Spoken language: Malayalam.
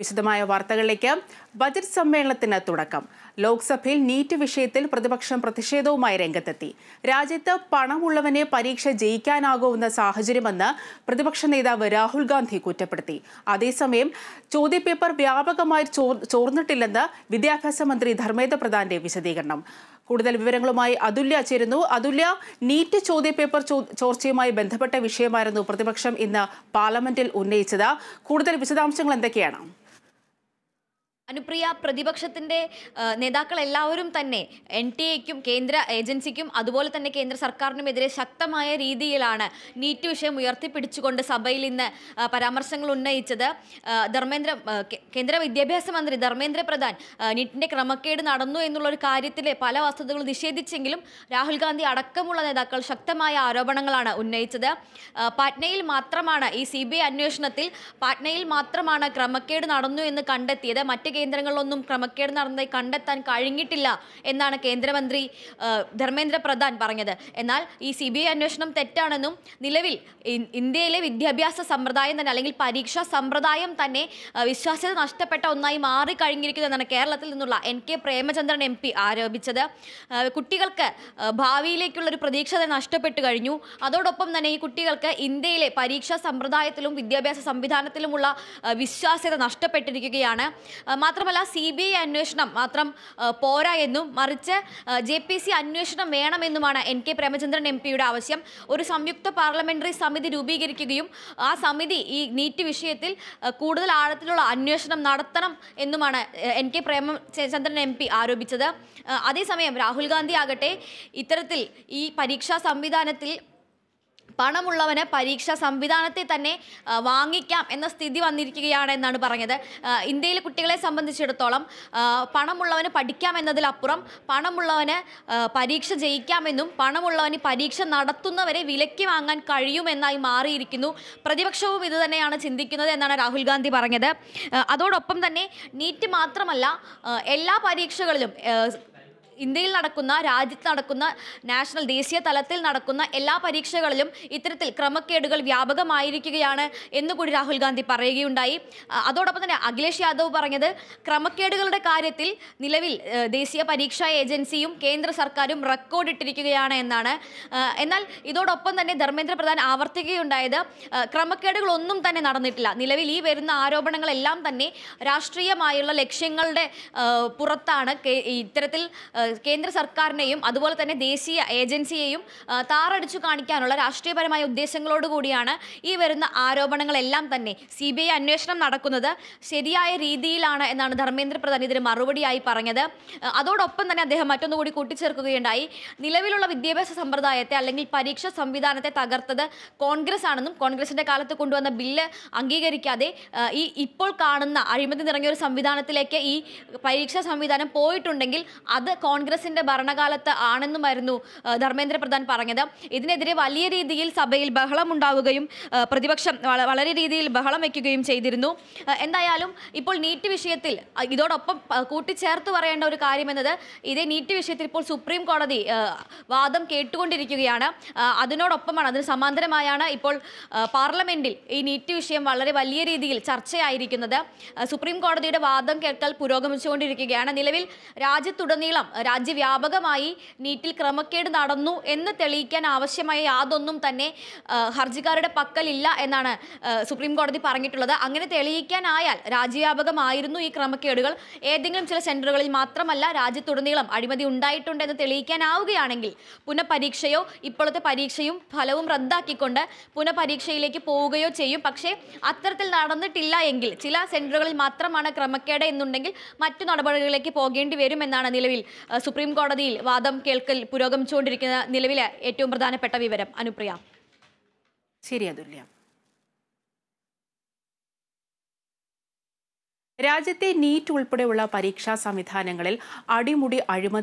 വിശദമായ വാർത്തകളിലേക്ക് ബജറ്റ് സമ്മേളനത്തിന് തുടക്കം ലോക്സഭയിൽ നീറ്റ് വിഷയത്തിൽ പ്രതിപക്ഷം പ്രതിഷേധവുമായി രംഗത്തെത്തി രാജ്യത്ത് പണമുള്ളവനെ പരീക്ഷ ജയിക്കാനാകുമെന്ന സാഹചര്യമെന്ന് പ്രതിപക്ഷ നേതാവ് രാഹുൽ ഗാന്ധി കുറ്റപ്പെടുത്തി അതേസമയം ചോദ്യപേപ്പർ വ്യാപകമായി ചോർന്നിട്ടില്ലെന്ന് വിദ്യാഭ്യാസ മന്ത്രി ധർമ്മേന്ദ്ര പ്രധാന്റെ വിശദീകരണം കൂടുതൽ വിവരങ്ങളുമായി അതുല്യ ചേരുന്നു അതുല്യ നീറ്റ് ചോദ്യപേപ്പർ ചോർച്ചയുമായി ബന്ധപ്പെട്ട വിഷയമായിരുന്നു പ്രതിപക്ഷം ഇന്ന് പാർലമെന്റിൽ ഉന്നയിച്ചത് കൂടുതൽ വിശദാംശങ്ങൾ എന്തൊക്കെയാണ് അനുപ്രിയ പ്രതിപക്ഷത്തിന്റെ നേതാക്കൾ എല്ലാവരും തന്നെ എൻ ടി എക്കും കേന്ദ്ര ഏജൻസിക്കും അതുപോലെ തന്നെ കേന്ദ്ര സർക്കാരിനുമെതിരെ ശക്തമായ രീതിയിലാണ് നീറ്റ് വിഷയം ഉയർത്തിപ്പിടിച്ചുകൊണ്ട് സഭയിൽ ഇന്ന് പരാമർശങ്ങൾ ഉന്നയിച്ചത് ധർമ്മേന്ദ്ര കേന്ദ്ര വിദ്യാഭ്യാസ മന്ത്രി ധർമ്മേന്ദ്ര പ്രധാൻ നീറ്റിന്റെ ക്രമക്കേട് നടന്നു എന്നുള്ള ഒരു കാര്യത്തിലെ പല വസ്തുതകളും നിഷേധിച്ചെങ്കിലും രാഹുൽ ഗാന്ധി അടക്കമുള്ള നേതാക്കൾ ശക്തമായ ആരോപണങ്ങളാണ് ഉന്നയിച്ചത് പാറ്റ്നയിൽ മാത്രമാണ് ഈ സി അന്വേഷണത്തിൽ പാറ്റ്നയിൽ മാത്രമാണ് ക്രമക്കേട് നടന്നു എന്ന് കണ്ടെത്തിയത് മറ്റ് കേന്ദ്രങ്ങളിലൊന്നും ക്രമക്കേട് നടന്നതായി കണ്ടെത്താൻ കഴിഞ്ഞിട്ടില്ല എന്നാണ് കേന്ദ്രമന്ത്രി ധർമ്മേന്ദ്ര പ്രധാൻ പറഞ്ഞത് എന്നാൽ ഈ സി ബി അന്വേഷണം തെറ്റാണെന്നും നിലവിൽ ഇന്ത്യയിലെ വിദ്യാഭ്യാസ സമ്പ്രദായം തന്നെ അല്ലെങ്കിൽ പരീക്ഷാ സമ്പ്രദായം തന്നെ വിശ്വാസ്യത നഷ്ടപ്പെട്ട ഒന്നായി മാറിക്കഴിഞ്ഞിരിക്കുന്നു എന്നാണ് കേരളത്തിൽ നിന്നുള്ള N K Premachandran M P ആരോപിച്ചത് കുട്ടികൾക്ക് ഭാവിയിലേക്കുള്ളൊരു പ്രതീക്ഷ നഷ്ടപ്പെട്ടു കഴിഞ്ഞു അതോടൊപ്പം തന്നെ ഈ കുട്ടികൾക്ക് ഇന്ത്യയിലെ പരീക്ഷാ സമ്പ്രദായത്തിലും വിദ്യാഭ്യാസ സംവിധാനത്തിലുമുള്ള വിശ്വാസ്യത നഷ്ടപ്പെട്ടിരിക്കുകയാണ് മാത്രമല്ല സി ബി ഐ അന്വേഷണം മാത്രം പോരാ എന്നും മറിച്ച് ജെ പി സി അന്വേഷണം വേണമെന്നുമാണ് എൻ കെ പ്രേമചന്ദ്രൻ എം പിയുടെ ആവശ്യം ഒരു സംയുക്ത പാർലമെന്ററി സമിതി രൂപീകരിക്കുകയും ആ സമിതി ഈ നീറ്റ് വിഷയത്തിൽ കൂടുതൽ ആഴത്തിലുള്ള അന്വേഷണം നടത്തണം എന്നുമാണ് N K Premachandran M P ആരോപിച്ചത് അതേസമയം രാഹുൽ ഗാന്ധി ആകട്ടെ ഇത്തരത്തിൽ ഈ പരീക്ഷാ സംവിധാനത്തിൽ പണമുള്ളവന് പരീക്ഷാ സംവിധാനത്തെ തന്നെ വാങ്ങിക്കാം എന്ന സ്ഥിതി വന്നിരിക്കുകയാണ് എന്നാണ് പറഞ്ഞത് ഇന്ത്യയിലെ കുട്ടികളെ സംബന്ധിച്ചിടത്തോളം പണമുള്ളവന് പഠിക്കാം എന്നതിലപ്പുറം പണമുള്ളവന് പരീക്ഷ ജയിക്കാമെന്നും പണമുള്ളവന് പരീക്ഷ നടത്തുന്നവരെ വിലയ്ക്ക് വാങ്ങാൻ കഴിയുമെന്നായി മാറിയിരിക്കുന്നു പ്രതിപക്ഷവും ഇത് തന്നെയാണ് ചിന്തിക്കുന്നത് എന്നാണ് രാഹുൽ ഗാന്ധി പറഞ്ഞത് അതോടൊപ്പം തന്നെ നീറ്റ് മാത്രമല്ല എല്ലാ പരീക്ഷകളിലും ഇന്ത്യയിൽ നടക്കുന്ന രാജ്യത്ത് നടക്കുന്ന നാഷണൽ ദേശീയ തലത്തിൽ നടക്കുന്ന എല്ലാ പരീക്ഷകളിലും ഇത്തരത്തിൽ ക്രമക്കേടുകൾ വ്യാപകമായിരിക്കുകയാണ് എന്നുകൂടി രാഹുൽ ഗാന്ധി പറയുകയുണ്ടായി അതോടൊപ്പം തന്നെ അഖിലേഷ് യാദവ് പറഞ്ഞത് ക്രമക്കേടുകളുടെ കാര്യത്തിൽ നിലവിൽ ദേശീയ പരീക്ഷാ ഏജൻസിയും കേന്ദ്ര സർക്കാരും റെക്കോർഡ് ഇട്ടിരിക്കുകയാണ് എന്നാണ് എന്നാൽ ഇതോടൊപ്പം തന്നെ ധർമ്മേന്ദ്ര പ്രധാൻ ആവർത്തിക്കുകയുണ്ടായത് ക്രമക്കേടുകളൊന്നും തന്നെ നടന്നിട്ടില്ല നിലവിൽ ഈ വരുന്ന ആരോപണങ്ങളെല്ലാം തന്നെ രാഷ്ട്രീയമായുള്ള ലക്ഷ്യങ്ങളുടെ പുറത്താണ് ഇത്തരത്തിൽ കേന്ദ്ര സർക്കാരിനെയും അതുപോലെ തന്നെ ദേശീയ ഏജൻസിയെയും താറടിച്ചു കാണിക്കാനുള്ള രാഷ്ട്രീയപരമായ ഉദ്ദേശങ്ങളോടുകൂടിയാണ് ഈ വരുന്ന ആരോപണങ്ങളെല്ലാം തന്നെ സി ബി ഐ അന്വേഷണം നടക്കുന്നത് ശരിയായ രീതിയിലാണ് എന്നാണ് ധർമ്മേന്ദ്ര പ്രധാൻ ഇതിന് മറുപടിയായി പറഞ്ഞത് അതോടൊപ്പം തന്നെ അദ്ദേഹം മറ്റൊന്നുകൂടി കൂട്ടിച്ചേർക്കുകയുണ്ടായി നിലവിലുള്ള വിദ്യാഭ്യാസ സമ്പ്രദായത്തെ അല്ലെങ്കിൽ പരീക്ഷ സംവിധാനത്തെ തകർത്തത് കോൺഗ്രസ് ആണെന്നും കോൺഗ്രസിന്റെ കാലത്ത് കൊണ്ടുവന്ന ബില്ല് അംഗീകരിക്കാതെ ഈ ഇപ്പോൾ കാണുന്ന അഴിമതി നിറഞ്ഞ ഒരു സംവിധാനത്തിലേക്ക് ഈ പരീക്ഷാ സംവിധാനം പോയിട്ടുണ്ടെങ്കിൽ അത് കോൺഗ്രസിന്റെ ഭരണകാലത്ത് ആണെന്നുമായിരുന്നു ധർമ്മേന്ദ്ര പ്രധാൻ പറഞ്ഞത് ഇതിനെതിരെ വലിയ രീതിയിൽ സഭയിൽ ബഹളം ഉണ്ടാവുകയും പ്രതിപക്ഷം വളരെ രീതിയിൽ ബഹളം വയ്ക്കുകയും ചെയ്തിരുന്നു എന്തായാലും ഇപ്പോൾ നീറ്റ് വിഷയത്തിൽ ഇതോടൊപ്പം കൂട്ടിച്ചേർത്ത് പറയേണ്ട ഒരു കാര്യം എന്നത് ഇതേ നീറ്റ് വിഷയത്തിൽ ഇപ്പോൾ സുപ്രീം കോടതി വാദം കേട്ടുകൊണ്ടിരിക്കുകയാണ് അതിനോടൊപ്പമാണ് അതിന് സമാന്തരമായാണ് ഇപ്പോൾ പാർലമെന്റിൽ ഈ നീറ്റ് വിഷയം വളരെ വലിയ രീതിയിൽ ചർച്ചയായിരിക്കുന്നത് സുപ്രീം കോടതിയുടെ വാദം കേൾക്കൽ പുരോഗമിച്ചുകൊണ്ടിരിക്കുകയാണ് നിലവിൽ രാജ്യത്തുടനീളം രാജ്യവ്യാപകമായി നീറ്റിൽ ക്രമക്കേട് നടന്നു എന്ന് തെളിയിക്കാൻ ആവശ്യമായ യാതൊന്നും തന്നെ ഹർജിക്കാരുടെ പക്കലില്ല എന്നാണ് സുപ്രീം കോടതി പറഞ്ഞിട്ടുള്ളത് അങ്ങനെ തെളിയിക്കാനായാൽ രാജ്യവ്യാപകമായിരുന്നു ഈ ക്രമക്കേടുകൾ ഏതെങ്കിലും ചില സെന്ററുകളിൽ മാത്രമല്ല രാജ്യത്തുടനീളം അഴിമതി ഉണ്ടായിട്ടുണ്ട് എന്ന് തെളിയിക്കാനാവുകയാണെങ്കിൽ പുനഃപരീക്ഷയോ ഇപ്പോഴത്തെ പരീക്ഷയും ഫലവും റദ്ദാക്കിക്കൊണ്ട് പുനഃപരീക്ഷയിലേക്ക് പോവുകയോ ചെയ്യും പക്ഷേ അത്തരത്തിൽ നടന്നിട്ടില്ല എങ്കിൽ ചില സെന്ററുകളിൽ മാത്രമാണ് ക്രമക്കേട് എന്നുണ്ടെങ്കിൽ മറ്റു നടപടികളിലേക്ക് പോകേണ്ടി വരും എന്നാണ് നിലവിൽ സുപ്രീം കോടതിയിൽ വാദം കേൾക്കൽ പുരോഗമിച്ചുകൊണ്ടിരിക്കുന്ന നിലവിലെ ഏറ്റവും പ്രധാനപ്പെട്ട വിവരം അനുപ്രിയ ശരി രാജ്യത്തെ നീറ്റ് ഉൾപ്പെടെയുള്ള പരീക്ഷാ സംവിധാനങ്ങളിൽ അടിമുടി അഴിമതി